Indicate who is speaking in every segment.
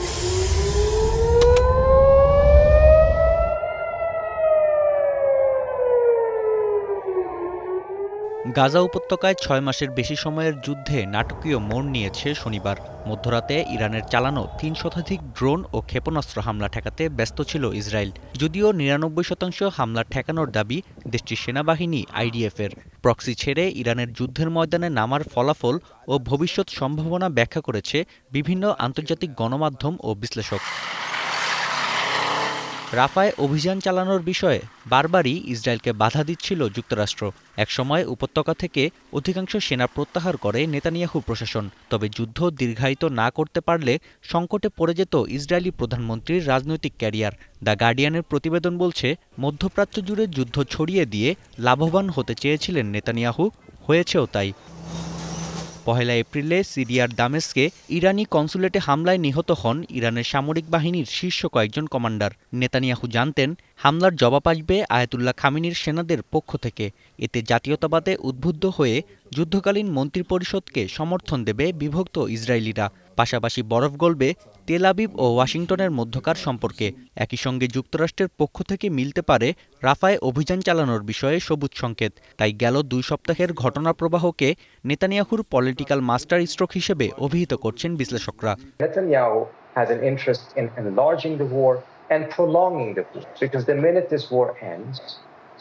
Speaker 1: you Gaza উপত্যকায় ছয় মাসের বেশি সময়ের যুদ্ধে নাটকীয় মোড় নিয়েছে শনিবার মধ্যরাতে ইরানের চালানো তিন শতাধিক ড্রোন ও ক্ষেপণাস্ত্র হামলা ঠেকাতে ব্যস্ত ছিল ইসরায়েল যদিও নিরানব্বই শতাংশ হামলা ঠেকানোর দাবি দেশটির সেনাবাহিনী আইডিএফের প্রক্সি ছেড়ে ইরানের যুদ্ধের ময়দানে নামার ফলাফল ও ভবিষ্যৎ সম্ভাবনা ব্যাখ্যা করেছে বিভিন্ন আন্তর্জাতিক গণমাধ্যম ও বিশ্লেষক রাফায় অভিযান চালানোর বিষয়ে বারবারই ইসরায়েলকে বাধা দিচ্ছিল যুক্তরাষ্ট্র একসময় উপত্যকা থেকে অধিকাংশ সেনা প্রত্যাহার করে নেতানিয়াহু প্রশাসন তবে যুদ্ধ দীর্ঘায়িত না করতে পারলে সংকটে পড়ে যেত ইসরায়েলি প্রধানমন্ত্রীর রাজনৈতিক ক্যারিয়ার দ্য গার্ডিয়ানের প্রতিবেদন বলছে মধ্যপ্রাচ্য জুড়ে যুদ্ধ ছড়িয়ে দিয়ে লাভবান হতে চেয়েছিলেন নেতানিয়াহু হয়েছেও তাই পহেলা এপ্রিলে সিরিয়ার দামেস্কে ইরানি কনসুলেটে হামলায় নিহত হন ইরানের সামরিক বাহিনীর শীর্ষ কয়েকজন কমান্ডার নেতানিয়াহু জানতেন হামলার জবাব আসবে আয়াতুল্লাহ খামিনির সেনাদের পক্ষ থেকে এতে জাতীয়তাবাদে উদ্বুদ্ধ হয়ে যুদ্ধকালীন মন্ত্রিপরিষদকে সমর্থন দেবে বিভক্ত ইসরায়েলিরা পাশাপাশি বরফ গলবে তেল আবিব ও ওয়াশিংটনের মধ্যকার সম্পর্কে একই সঙ্গে যুক্তরাষ্ট্রের পক্ষ থেকে মিলতে পারে রাফায় অভিযান চালানোর বিষয়ে সবুজ সংকেত তাই গেল দুই সপ্তাহের ঘটনা প্রবাহকে নেতানিয়াহুর পলিটিক্যাল মাস্টার স্ট্রোক হিসেবে অভিহিত করছেন বিশ্লেষকরা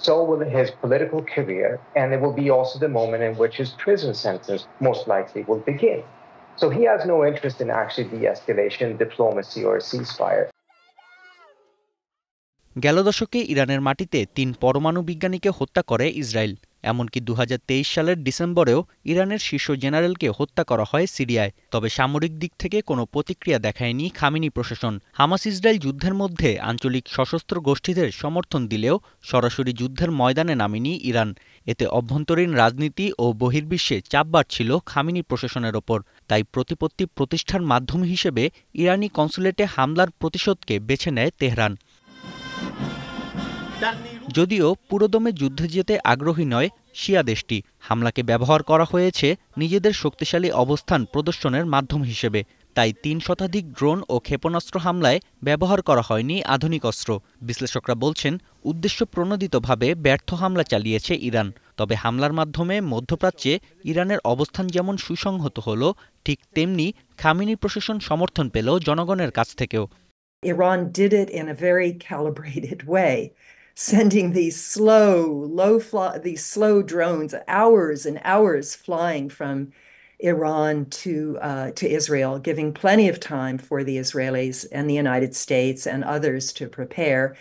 Speaker 1: So will his political career, and it will be also the moment in which his prison sentence most So he has no interest in actually de escalation, diplomacy, or ceasefire. গেল দশকে ইরানের মাটিতে তিন পরমাণু বিজ্ঞানীকে হত্যা করে ইসরায়েল এমনকি দু সালের ডিসেম্বরেও ইরানের শীর্ষ জেনারেলকে হত্যা করা হয় সিরিয়ায় তবে সামরিক দিক থেকে কোনো প্রতিক্রিয়া দেখায়নি খামিনি প্রশাসন হামাস ইসরায়েল যুদ্ধের মধ্যে আঞ্চলিক সশস্ত্র গোষ্ঠীদের সমর্থন দিলেও সরাসরি যুদ্ধের ময়দানে নামেনি ইরান এতে অভ্যন্তরীণ রাজনীতি ও বহির্বিশ্বে চাপ বাড়ছিল খামিনি প্রশাসনের ওপর তাই প্রতিপত্তি প্রতিষ্ঠার মাধ্যম হিসেবে ইরানি কনসুলেটে হামলার প্রতিশোধকে বেছে নেয় তেহরান যদিও পুরোদমে যুদ্ধে যেতে আগ্রহী নয় শিয়া দেশটি হামলাকে ব্যবহার করা হয়েছে নিজেদের শক্তিশালী অবস্থান প্রদর্শনের মাধ্যম হিসেবে তাই তিন শতাধিক ড্রোন ও ক্ষেপণাস্ত্র হামলায় ব্যবহার করা হয়নি আধুনিক অস্ত্র বিশ্লেষকরা বলছেন উদ্দেশ্য প্রণোদিতভাবে ব্যর্থ হামলা চালিয়েছে ইরান তবে হামলার মাধ্যমে মধ্যপ্রাচ্যে ইরানের অবস্থান যেমন সুসংহত হল ঠিক তেমনি খামিনি প্রশাসন সমর্থন পেল জনগণের কাছ থেকেও sending these slow, low fly, these slow drones, hours and hours flying from Iran to uh, to Israel, giving plenty of time for the Israelis and the United States and others to prepare.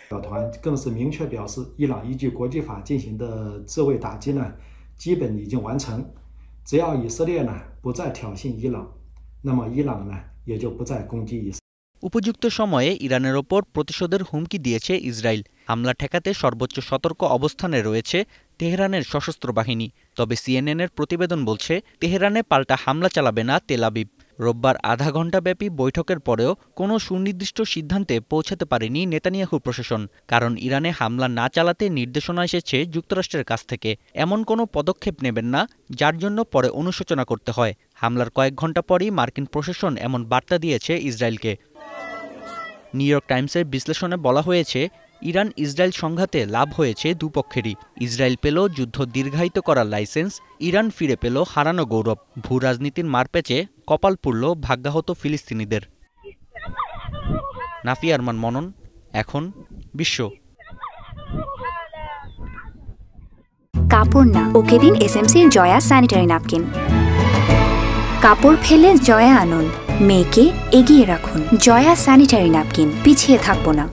Speaker 1: উপযুক্ত সময়ে ইরানের ওপর প্রতিশোধের হুমকি দিয়েছে Israel হামলা ঠেকাতে সর্বোচ্চ সতর্ক অবস্থানে রয়েছে তেহরানের সশস্ত্র বাহিনী তবে সিএনএনের প্রতিবেদন বলছে তেহরানে পাল্টা হামলা চালাবে না তেলাবিব রোববার আধা ঘণ্টাব্যাপী বৈঠকের পরেও কোনো সুনির্দিষ্ট সিদ্ধান্তে পৌঁছাতে পারেনি নেতানিয়াহু প্রশাসন কারণ ইরানে হামলা না চালাতে নির্দেশনা এসেছে যুক্তরাষ্ট্রের কাছ থেকে এমন কোনো পদক্ষেপ নেবেন না যার জন্য পরে অনুশোচনা করতে হয় হামলার কয়েক ঘণ্টা পরই মার্কিন প্রশাসন এমন বার্তা দিয়েছে ইসরায়েলকে নিউ ইয়র্ক টাইমসের বিশ্লেষণে বলা হয়েছে ইরান ইসরায়েল সংঘাতে লাভ হয়েছে দুপক্ষেরই ইসরায়েল পেল যুদ্ধ দীর্ঘায়িত করার লাইসেন্স ইরান ফিরে পেল হারানো গৌরব ভূ রাজনীতির মারপ্যাচে কপাল পুড়ল ভাগ্যাহত ফিলিস্তিনিদের নাফি আরমান মনন এখন বিশ্ব কাপড় না ওকে দিন সি জয়া স্যানিটারি নাপকিন কাপড় ফেলে জয়া আনন্দ মেয়েকে এগিয়ে রাখুন জয়া স্যানিটারি ন্যাপকিন পিছিয়ে থাকবো না